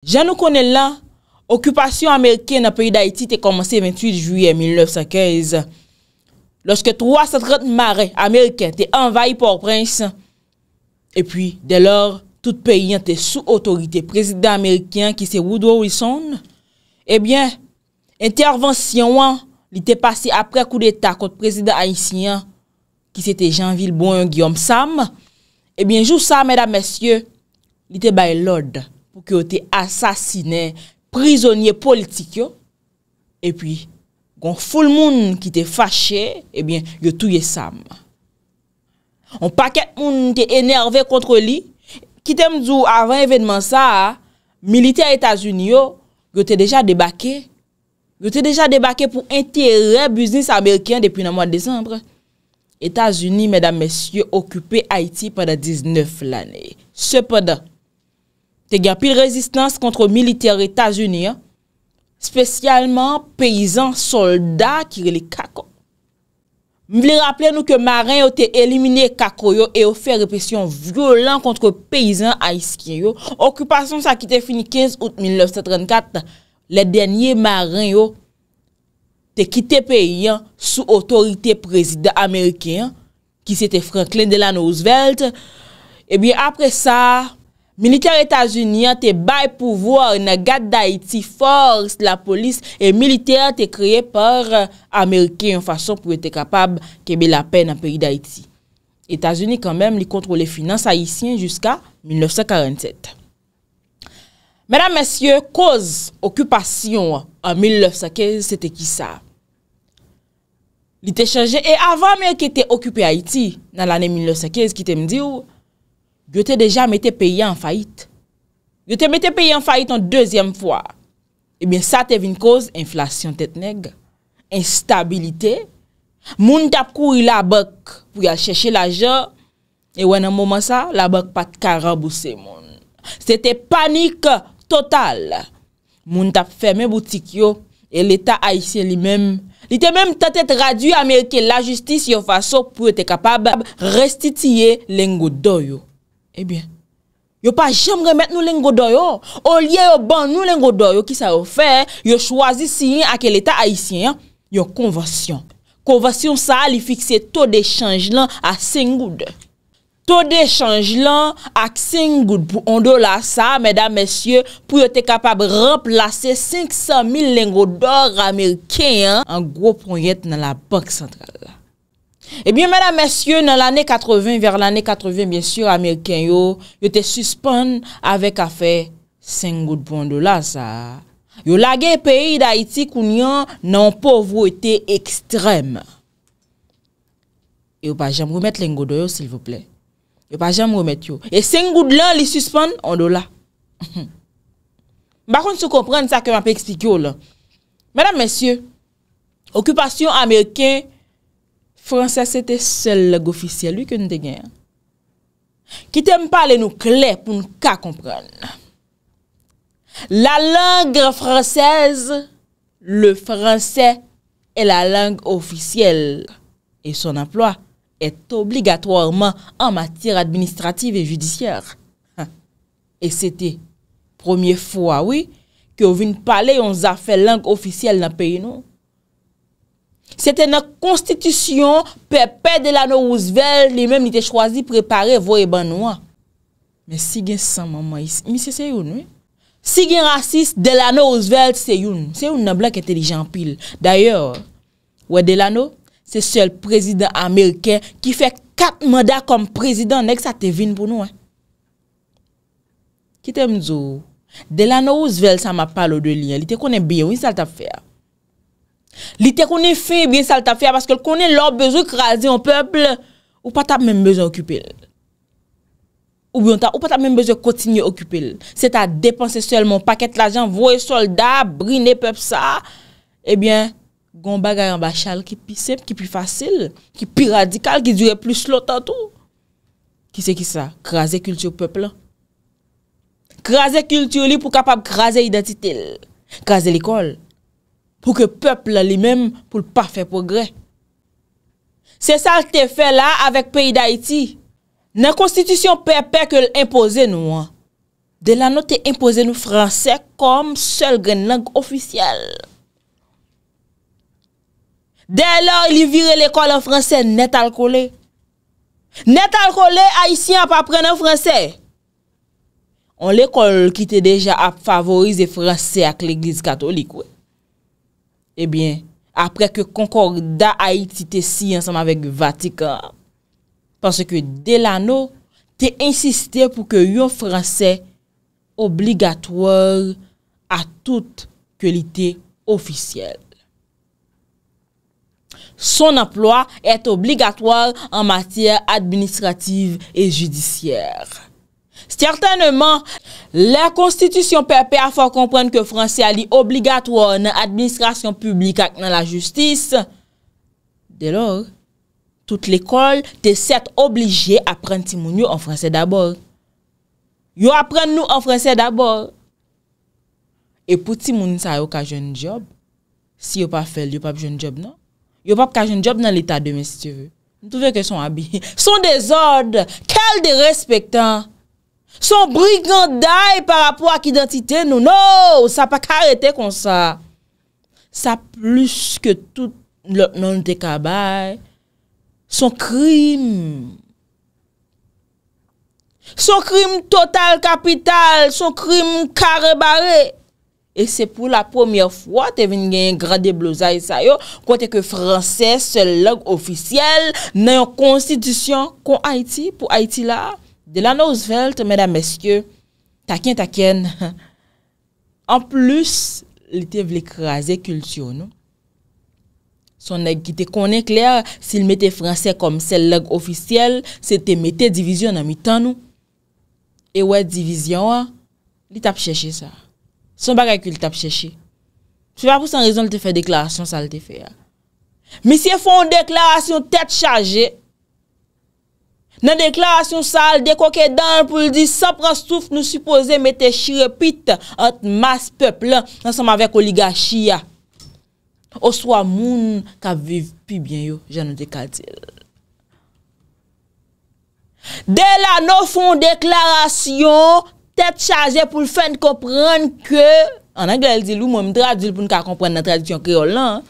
Jan nou konen lan, okupasyon Ameriken nan peyi d'Haiti te komanse 28 Juyen 1915 Lorske 330 mare Ameriken te envayi por prens E pi, de lor, tout peyi an te sou otorite prezident Ameriken ki se woudou ou y son E eh bien, intervensyon an li te pase apre kou d'Etat kont prezident Haitian Ki se te Jean-Vilboin Guillaume Sam E bien, jou Sam, medan mesye, li te baye lode Ou ki yo te asasine, prizonye politik yo. E pi, kon ful moun ki te fache, e bin yo touye sam. On paket moun te enerve kontre li. Kitem zou avan evenman sa, milite a Etats-Unis yo, yo te deja debake. Yo te deja debake pou enterre business Amerikyan depi nan mwa december. Etats-Unis, medan mesye, okupe Haiti padan 19 l'anay. Sepadak. te gen pil rezistans kontre militer Etasuniyan, spesyalman peyizan soldat kireli kako. M vile rappele nou ke marin yo te elimine kako yo e yo fere presyon vyo lan kontre peyizan a iskin yo. Okupasyon sa ki te fini 15 out 1974, le denye marin yo te kite peyi sou otorite prezident Ameriken ki se te Franklin Delano Roosevelt. E eh bi apre sa... Militère Etats-Unis te bay pouvoi, ne gade d'Haïti, force la polis, et militère te kreye par euh, Amerike yon fason pou ete kapab kebe la pen apèri d'Haïti. Etats-Unis kanmèm li kontrou le finanse Haitien jusqu'a 1947. Mèdam, mèsyè, koz okupasyon an 1915, sete ki sa? Li te chanje, e avan Amerike te okupè Haïti nan l'anè 1915, ki te mdi ou? Gyo te deja mette peye an fayit. Gyo te mette peye an fayit an dezyem fwa. Ebyen eh sa te vin koz, inflasyon tet neg. Instabilite. Moun tap kou yi la bak pou yal cheshe la jan. E wè nan mouman sa, la bak pat karabouse moun. Se te panik total. Moun tap ferme boutik yo e leta aise li men. Li te men tatet radu Amerike la justis yo faso pou yote kapab restitye lengou do yo. Ebyen, eh yo pa jem remet nou lingodor yo. O liye yo ban nou lingodor yo ki sa yo fe, yo chwazi siyen ak el etat haisyen yo, yo konvasyon. Konvasyon sa li fikse to de chanj lan a 5 goud. To de chanj lan ak 5 goud pou ondo la sa, mèdam, mèsyen, pou yo te kapab remplase 500.000 lingodor Ameriken en gro ponyet nan la bank sentral la. Ebyon, eh mèdam, mèsyon, nan l'année 80, ver l'année 80, mèsyon, amèrykèn yo, yo te suspèn avèk a fè sèng gout pou an do la, sa. Yo lage peyi d'Haïti kounyan nan povrouté ekstrem. Yo pa jèm remèt lèngou do yo, s'il voplè. Yo pa jèm remèt yo. E sèng gout lan li suspèn an do la. Bakon se kompren sa keman pey ekspik yo, la. Mèdam, mèsyon, okupasyon amèrykèn Fransè se te sel lag ofisyel li ke nou de gen. Kitem pale nou kle pou nou ka kompran. La lang fransèz, le fransè e la lang ofisyel. E son aplwa et obligatoarman an matir administrativ e judisyar. E se te promye fwa wè ki ou vin pale yon zafè lang ofisyel nan pey nou. Se te nan konstitisyon, pepe Delano Roosevelt li menm li te chwazi prepare vo e ban nou an. Men si gen san mamay, mi se se yon, mi? Si gen rasis, Delano Roosevelt se yon. Se yon nan blan ke telijan pil. D'ayor, wè Delano, se sel prezident Ameriken ki fe kat mada kom prezident nek sa te vin pou nou an. Kitem zo, Delano Roosevelt sa ma palo de li, li te konen biyon, wè sa ta fe a. Li te konen fi, biye salta fi a, baske konen lor bezo krasi an peple, ou pa ta men bezo okupil. Ou biyon ta, ou pa ta men bezo kontinye okupil. Se ta depanse selman paket la jan, vwe solda, brine pep sa, ebyen, eh gomba gayan bachal ki pi sep, ki pi fasil, ki pi radikal, ki dure plus lot an tou. Ki se ki sa? Krasi kulti ou peple. Krasi kulti ou li pou kapap krasi identite. Krasi l'ikol. Krasi l'ikol. pou ke pepl li mem pou l pafe progre. Se sal te fe la avèk peyi d'Haïti, nan konstitisyon pepe ke l impose nou an, de la nou te impose nou fransek kom sel gen lang ofisyel. De lor li vire l ekol an fransek net al kole. Net al kole haïsyan pa prenen fransek. An l ekol ki te deja ap favorize fransek ak l eglis katolik wey. Ebyen, eh apre ke Konkorda a iti te si ansanm avek Vatikan, panse ke Delano te insiste pou ke yon Fransè obligatouar a tout ke li te ofisyel. Son aploy et obligatouar an matyè administrativ e judisyèr. Sertanman, la konstitusyon pepe a fò komprenn ke fransè a li obligat wò nan administrasyon publik ak nan la justis. De lò, tout l'ekol te set obligé aprenn ti moun yo an fransè d'abor. Yo aprenn nou an fransè d'abor. E pou ti moun yo sa yo ka joun job, si yo pa fel, yo pa p joun job nan. Yo pa p ka joun job nan l'état de mes si te vè. Son de zord, kel de respektan. Son briganday par rapport ak identite nou nou, sa pa karete kon sa. Sa plus ke tout lòt nan te kabay, son krim. Son krim total kapital, son krim karebare. E se pou la pwemye fwa te vin genye grad de blozay sa yo, kwa te ke fransè se log ofisyel nan yon konstidisyon kon Haiti pou Haiti la. De la Nozveld, mèdam eske, takyen takyen, an plus, li non? non? ah, te vle krasè külsyon nou. Son neg ki te konen kler, ah. si l metè fransè kom sel leg ofisyel, se te metè divizyon nan mi tan nou. E wè divizyon, li tap chèche sa. Son baka ki li tap chèche. Tu va pou san rezon li te fè deklarasyon, sa li te fè. Mi se fòn deklarasyon, tèt chajè. Nan deklarasyon sa al dekoke dan pou li di sa prastouf nou suppose mette shirepit at mas pepl nan som avek oligachia. Oswa moun ka viv pi bien yo, jan nou dekati. Dela nou fon deklarasyon, tep chaje pou l fen koprenn ke, an an gèl di lou moun mi dra di lou pou nou ka komprenn nan tradisyon kriol lan,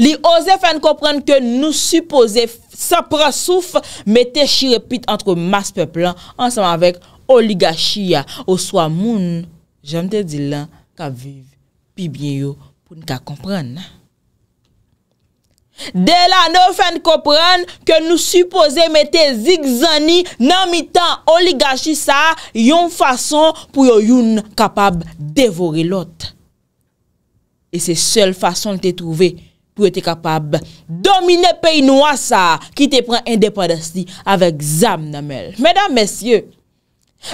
Li ose fèn koprenn ke nou suppose sa prasouf metè shirepit antre mas peplan ansaman vek oligachia oswa moun. Jèm te di lan ka viv, pi bie yo pou nika komprenn. Dè la nou fèn koprenn ke nou suppose metè zigzani nan mitan oligachisa yon fason pou yo yon kapab devori lot. E se sol fason te trouve yon. pou ete kapab domine pey noua sa ki te pren indepandasti avek zam namel. Medan mesye,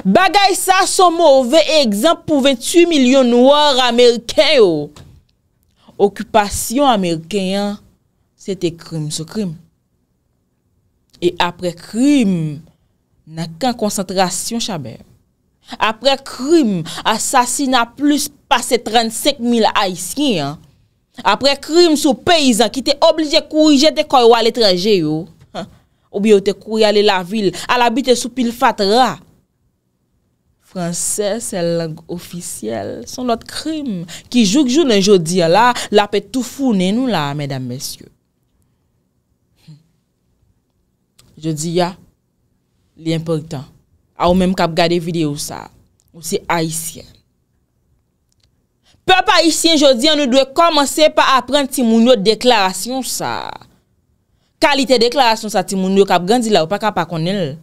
bagay sa son mouve ekzamp pou 28 milyon nouar Amerikeyo. Okupasyon Amerikeyan, sete krim sou krim. E apre krim, nan kan konsentrasyon chaber. Apre krim, asasin a plus pase 35 mil haisyen an. Apre krim sou peyizan ki te oblije kouye jete kouye wale traje yo. Ou bi yo te kouye ale la vil, ala bite sou pil fatra. Fransese, lang ofisyel, son lot krim ki joug jounen jodia la, la pe toufounen nou la, mèdam mèsyo. Hmm. Jodia, li important. A ou mèm kap gade videyo sa, ou se haisyen. Pe pa isi en jodi an nou dwe komanse pa apren ti moun yo deklarasyon sa. Kalite deklarasyon sa ti moun yo kap genzi la ou pa kap akonel.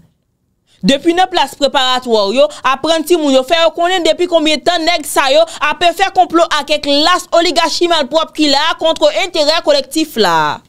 Depi nou plas preparatwaryo, apren ti moun yo fey akonel depi komye tan neg sa yo, apen fey komplo ake klas oligachiman prop ki la kontre entere kolektif la.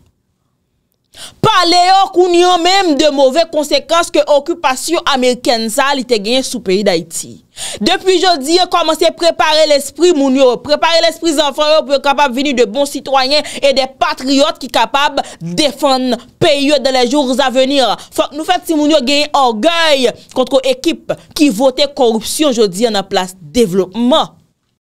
Palè yo kounyon mèm de mouvè konsekans ke okupasyon Ameriken sa li te genyen sou peyi d'Haïti. Depi jodi yo komanse prepare l'esprit mounyo, prepare l'esprit zanfaryo pou kapab veni de bon citoyen e de patriyot ki kapab defan peyi yo de la jours avenir. Fok nou fèt si mounyo genyen orgay kontro ekip ki votè korupsyon jodi yo nan plas devlopman.